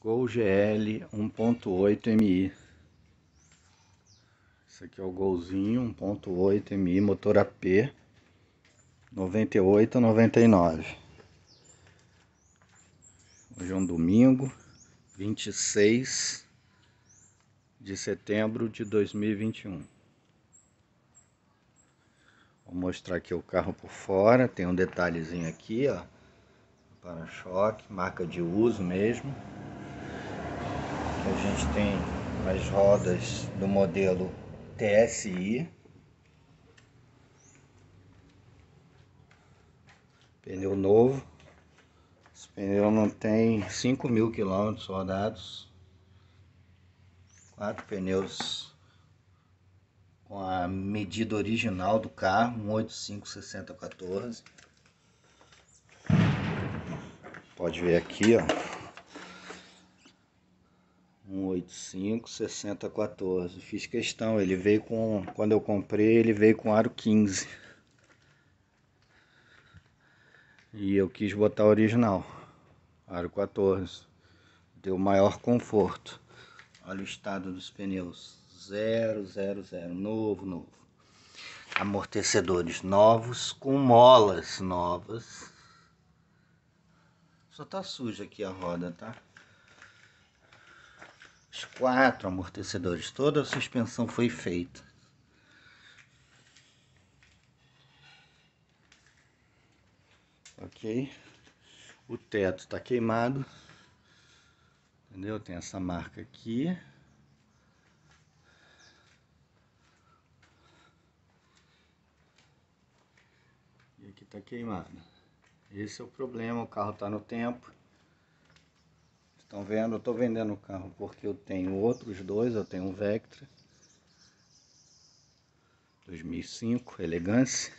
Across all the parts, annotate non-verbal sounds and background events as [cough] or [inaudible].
Gol GL 1.8 MI. Esse aqui é o Golzinho 1.8 MI, motor AP 98 99. Hoje é um domingo, 26 de setembro de 2021. Vou mostrar aqui o carro por fora, tem um detalhezinho aqui, ó, para-choque, marca de uso mesmo. A gente tem as rodas do modelo TSI. Pneu novo. Esse pneu não tem 5 mil quilômetros rodados. Quatro pneus com a medida original do carro, 185-6014. Pode ver aqui, ó. 185 6014. Fiz questão, ele veio com. Quando eu comprei, ele veio com aro 15. E eu quis botar original, aro 14. Deu maior conforto. Olha o estado dos pneus: 000, novo, novo. Amortecedores novos, com molas novas. Só tá suja aqui a roda, tá? os quatro amortecedores, toda a suspensão foi feita. Ok? O teto está queimado, entendeu? Tem essa marca aqui. E aqui está queimado. Esse é o problema, o carro está no tempo. Estão vendo? Eu estou vendendo o carro porque eu tenho outros dois. Eu tenho um Vectra 2005 Elegance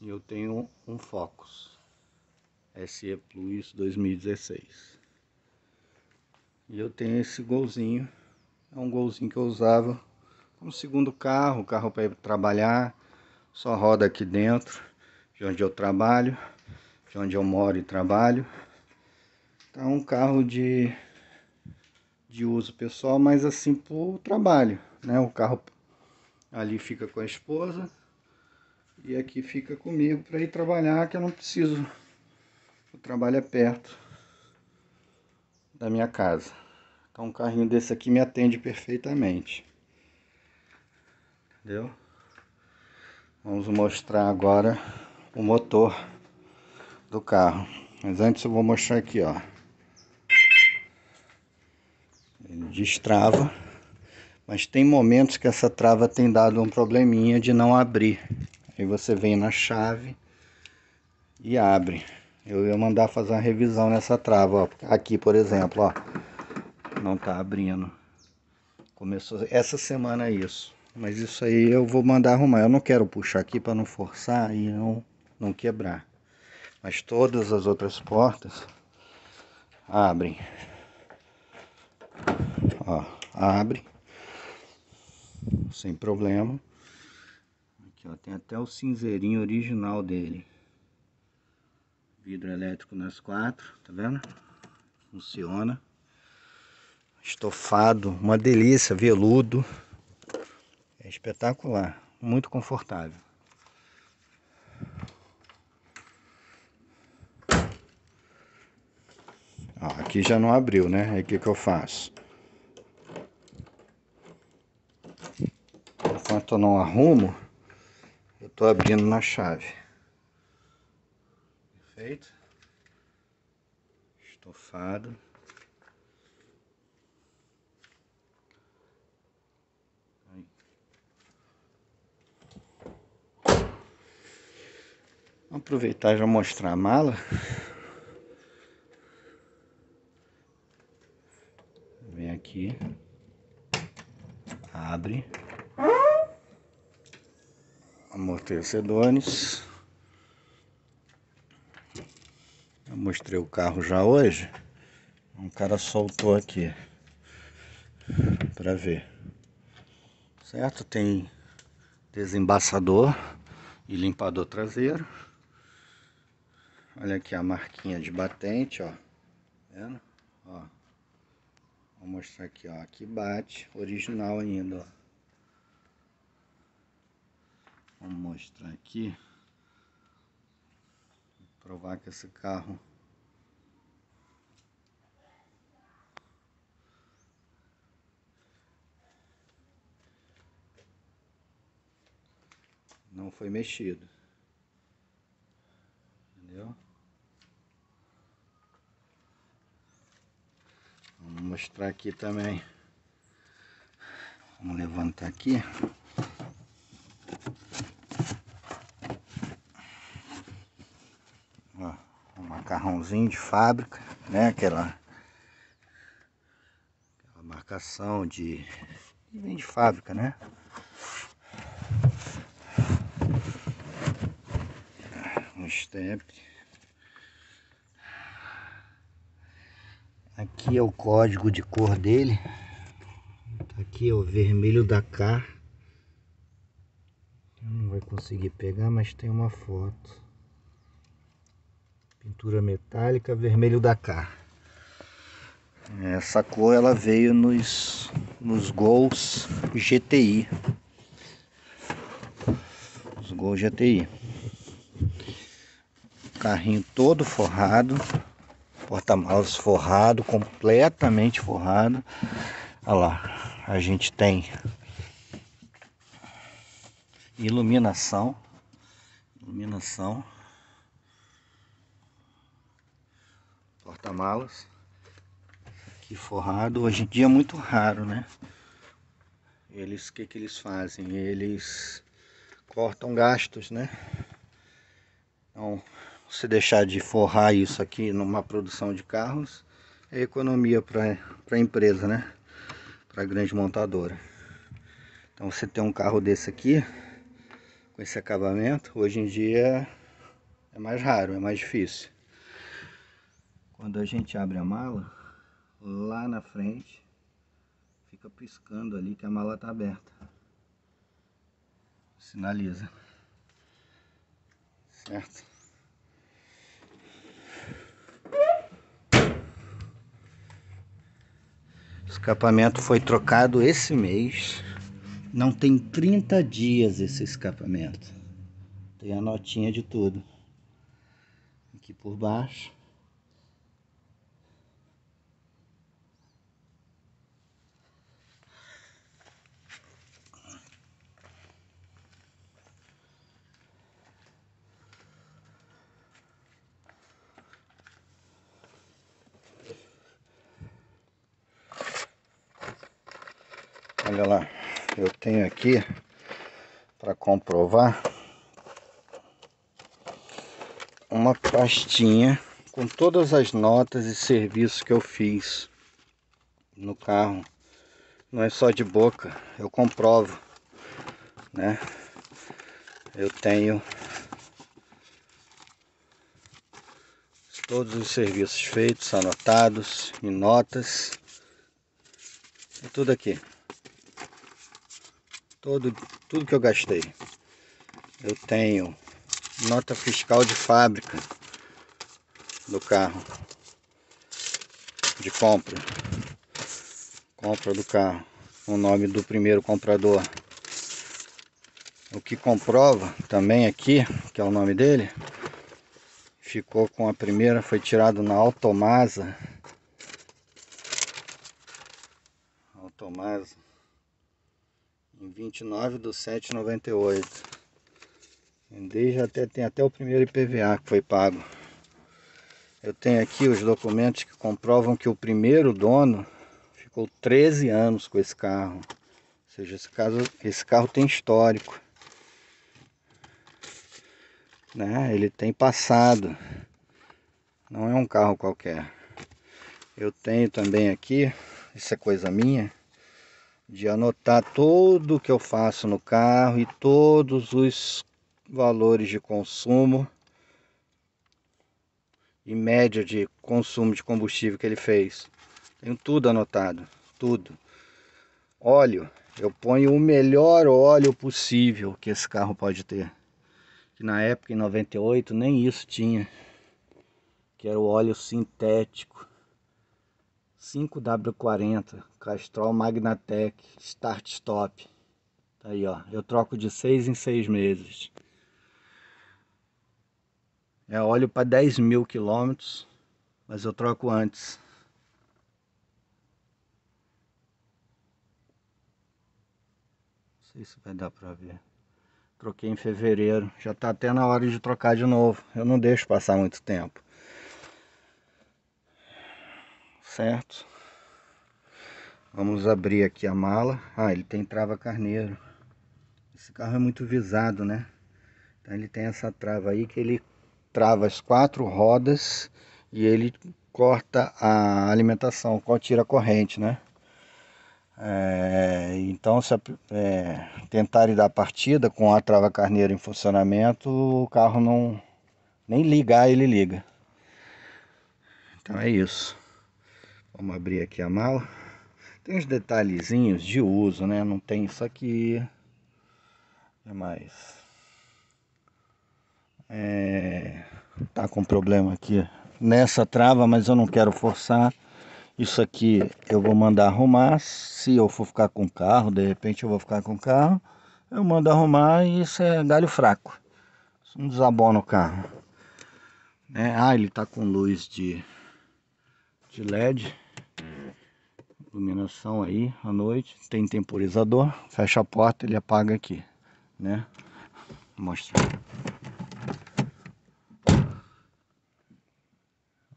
e eu tenho um Focus SE Plus 2016. E eu tenho esse golzinho. É um golzinho que eu usava como segundo carro, carro para trabalhar. Só roda aqui dentro de onde eu trabalho, de onde eu moro e trabalho. Tá um carro de, de uso pessoal, mas assim por trabalho, né? O carro ali fica com a esposa e aqui fica comigo para ir trabalhar, que eu não preciso. O trabalho é perto da minha casa. Então um carrinho desse aqui me atende perfeitamente. Entendeu? Vamos mostrar agora o motor do carro. Mas antes eu vou mostrar aqui, ó destrava, mas tem momentos que essa trava tem dado um probleminha de não abrir. Aí você vem na chave e abre. Eu ia mandar fazer uma revisão nessa trava, ó. aqui por exemplo, ó. Não tá abrindo. Começou essa semana isso. Mas isso aí eu vou mandar arrumar. Eu não quero puxar aqui para não forçar e não não quebrar. Mas todas as outras portas abrem ó, abre sem problema. Aqui, ó, tem até o cinzeirinho original dele. Vidro elétrico nas quatro, tá vendo? Funciona. Estofado, uma delícia, veludo. É espetacular, muito confortável. aqui já não abriu, né? Aí o que, que eu faço? eu não arrumo, eu tô abrindo na chave. Perfeito. Estofado. Vou aproveitar e já mostrar a mala. Vem aqui. Abre amortecedores. Eu mostrei o carro já hoje. Um cara soltou aqui para ver. Certo? Tem desembaçador e limpador traseiro. Olha aqui a marquinha de batente, ó. Vendo? Ó. Vou mostrar aqui, ó. Aqui bate, original ainda, ó. Vamos mostrar aqui. Vou provar que esse carro não foi mexido. Entendeu? Vamos mostrar aqui também. Vamos levantar aqui. macarrãozinho de fábrica, né? Aquela, aquela marcação de vem de fábrica, né? Um step. Aqui é o código de cor dele. Tá aqui é o vermelho da car. Não vai conseguir pegar, mas tem uma foto pintura metálica vermelho Dakar. Essa cor ela veio nos, nos Gols GTI. Os Gols GTI. Carrinho todo forrado, porta-malas forrado, completamente forrado. Olha lá, a gente tem iluminação, iluminação porta-malas aqui forrado. Hoje em dia é muito raro, né? Eles, que que eles fazem? Eles cortam gastos, né? Então, se deixar de forrar isso aqui numa produção de carros, é economia para a empresa, né? Para a grande montadora. Então, você tem um carro desse aqui, com esse acabamento, hoje em dia é mais raro, é mais difícil. Quando a gente abre a mala, lá na frente fica piscando ali que a mala está aberta. Sinaliza. Certo? escapamento foi trocado esse mês. Não tem 30 dias esse escapamento. Tem a notinha de tudo. Aqui por baixo. Olha lá, eu tenho aqui para comprovar uma pastinha com todas as notas e serviços que eu fiz no carro. Não é só de boca, eu comprovo, né? Eu tenho todos os serviços feitos, anotados em notas e tudo aqui todo, tudo que eu gastei. Eu tenho nota fiscal de fábrica do carro, de compra, compra do carro, o nome do primeiro comprador. O que comprova também aqui, que é o nome dele, ficou com a primeira, foi tirado na Automasa. Automasa em 29 do 7,98 desde até tem até o primeiro IPVA que foi pago eu tenho aqui os documentos que comprovam que o primeiro dono ficou 13 anos com esse carro ou seja esse caso esse carro tem histórico né ele tem passado não é um carro qualquer eu tenho também aqui isso é coisa minha de anotar tudo que eu faço no carro e todos os valores de consumo e média de consumo de combustível que ele fez. Tenho tudo anotado, tudo. Óleo, eu ponho o melhor óleo possível que esse carro pode ter. Que na época em 98 nem isso tinha. Que era o óleo sintético 5W40 Castrol Magnatec Start Stop tá aí ó eu troco de 6 em 6 meses é óleo para 10 mil quilômetros mas eu troco antes não sei se vai dar para ver troquei em fevereiro já tá até na hora de trocar de novo eu não deixo passar muito tempo certo? Vamos abrir aqui a mala. Ah, ele tem trava carneiro. Esse carro é muito visado, né? Então ele tem essa trava aí que ele trava as quatro rodas e ele corta a alimentação, tira a corrente, né? É, então, se é, tentarem dar partida com a trava carneiro em funcionamento, o carro não nem ligar ele liga. Então é isso. Vamos abrir aqui a mala. Tem uns detalhezinhos de uso, né? Não tem isso aqui. É mais... É... Tá com problema aqui nessa trava, mas eu não quero forçar. Isso aqui eu vou mandar arrumar. Se eu for ficar com o carro, de repente eu vou ficar com o carro. Eu mando arrumar e isso é galho fraco. Isso não desabona o carro. É, ah, ele tá com luz de, de LED iluminação aí à noite, tem temporizador, fecha a porta, ele apaga aqui, né? Mostra.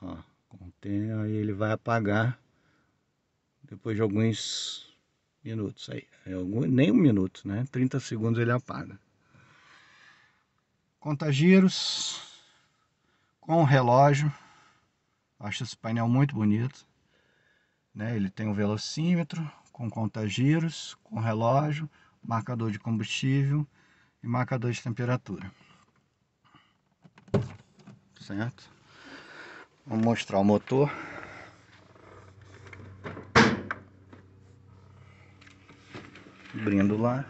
Ó, contém, aí ele vai apagar depois de alguns minutos aí, é algum, nem um minuto, né? 30 segundos ele apaga. giros com o relógio, acho esse painel muito bonito. Né? Ele tem um velocímetro com contagiros, com relógio, marcador de combustível e marcador de temperatura. Certo? Vou mostrar o motor. Abrindo lá.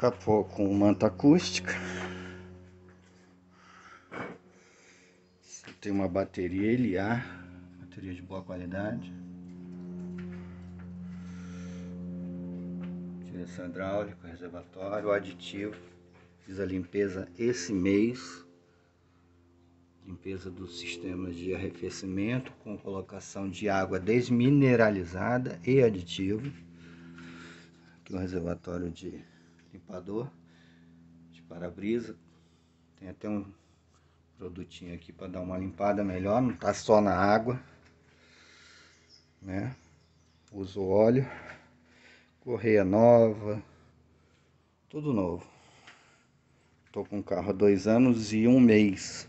capô com manta acústica. Tem uma bateria LA, bateria de boa qualidade. Direção hidráulica, reservatório, aditivo. Fiz a limpeza esse mês. Limpeza dos sistemas de arrefecimento com colocação de água desmineralizada e aditivo. Aqui um reservatório de limpador de para-brisa. Tem até um produtinho aqui para dar uma limpada melhor, não tá só na água, né? Uso óleo, correia nova, tudo novo. Tô com o carro há dois anos e um mês.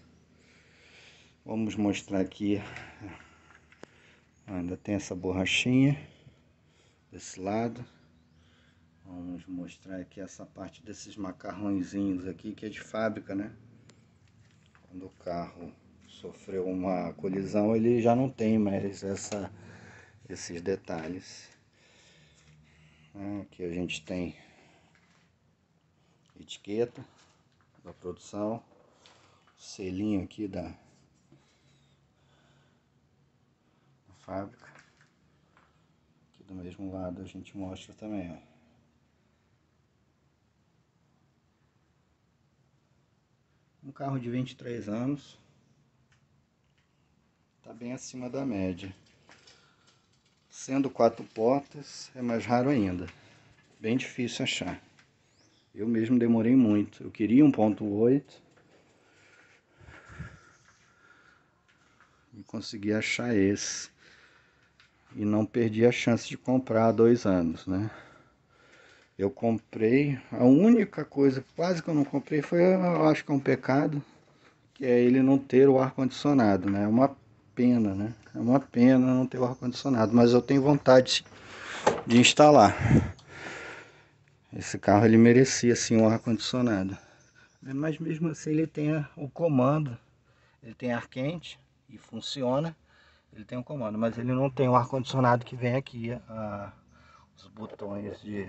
Vamos mostrar aqui. Ainda tem essa borrachinha desse lado. Vamos mostrar aqui essa parte desses macarrõezinhos aqui, que é de fábrica, né? Quando o carro sofreu uma colisão, ele já não tem mais essa, esses detalhes. Ah, aqui a gente tem etiqueta da produção, selinho aqui da, da fábrica. Aqui do mesmo lado a gente mostra também, ó. Um carro de 23 anos. tá bem acima da média. Sendo quatro portas, é mais raro ainda. Bem difícil achar. Eu mesmo demorei muito. Eu queria 1.8. E consegui achar esse. E não perdi a chance de comprar há dois anos, né? Eu comprei, a única coisa quase que eu não comprei foi, eu acho que é um pecado, que é ele não ter o ar-condicionado, né? É uma pena, né? É uma pena não ter o ar-condicionado, mas eu tenho vontade de instalar. Esse carro ele merecia sim um ar-condicionado. Mas mesmo assim ele tem o comando, ele tem ar quente e funciona, ele tem o comando, mas ele não tem o ar-condicionado que vem aqui, a, ah, os botões de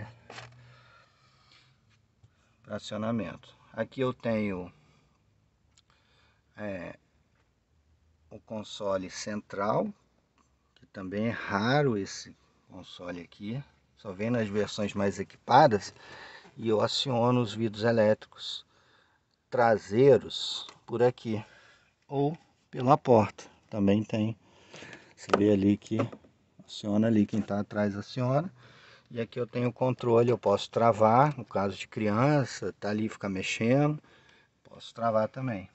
acionamento. Aqui eu tenho é, o console central, que também é raro esse console aqui, só vem nas versões mais equipadas, e eu aciono os vidros elétricos traseiros por aqui, ou pela porta, também tem, você vê ali que aciona ali, quem está atrás aciona, e aqui eu tenho controle, eu posso travar, no caso de criança, tá ali, ficar mexendo, posso travar também.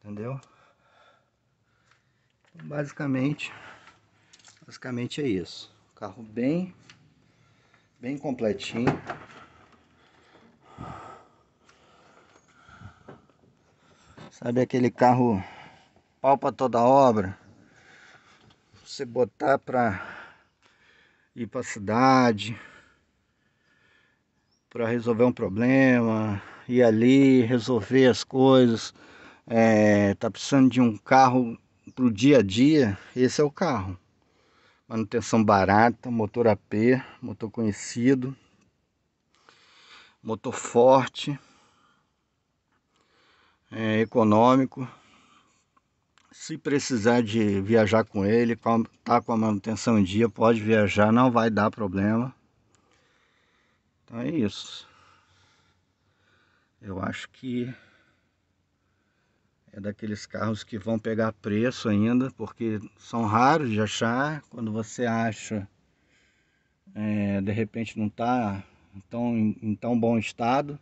Entendeu? Então, basicamente, basicamente é isso. Carro bem, bem completinho. Sabe aquele carro pau toda obra? Você botar para ir para a cidade para resolver um problema, ir ali resolver as coisas, é, tá precisando de um carro para o dia a dia, esse é o carro. Manutenção barata, motor AP, motor conhecido, motor forte, é, econômico se precisar de viajar com ele, tá com a manutenção em dia, pode viajar, não vai dar problema. Então é isso. Eu acho que é daqueles carros que vão pegar preço ainda, porque são raros de achar. Quando você acha, é, de repente não está tão, em tão bom estado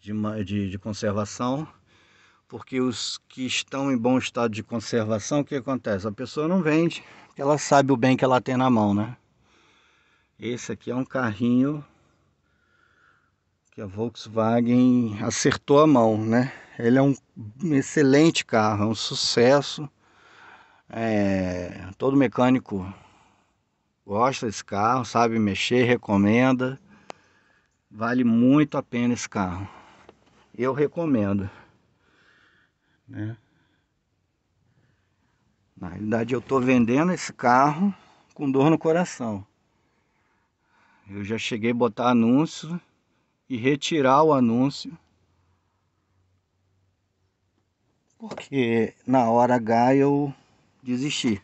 de, de, de conservação. Porque os que estão em bom estado de conservação, o que acontece? A pessoa não vende, ela sabe o bem que ela tem na mão, né? Esse aqui é um carrinho que a Volkswagen acertou a mão, né? Ele é um excelente carro, é um sucesso. É, todo mecânico gosta desse carro, sabe mexer, recomenda. Vale muito a pena esse carro. Eu recomendo. Né? Na realidade eu estou vendendo esse carro com dor no coração. Eu já cheguei a botar anúncio e retirar o anúncio. Porque na hora H eu desisti.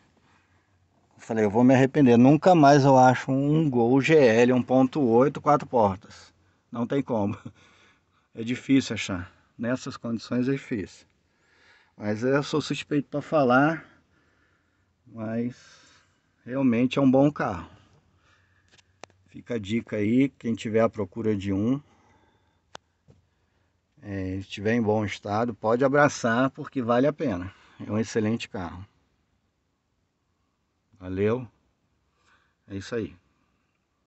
Eu falei, eu vou me arrepender. Nunca mais eu acho um Gol GL 1.8 quatro portas. Não tem como. [laughs] É difícil achar. Nessas condições é difícil. Mas eu sou suspeito para falar, mas realmente é um bom carro. Fica a dica aí, quem tiver à procura de um, é, estiver em bom estado, pode abraçar porque vale a pena. É um excelente carro. Valeu. É isso aí.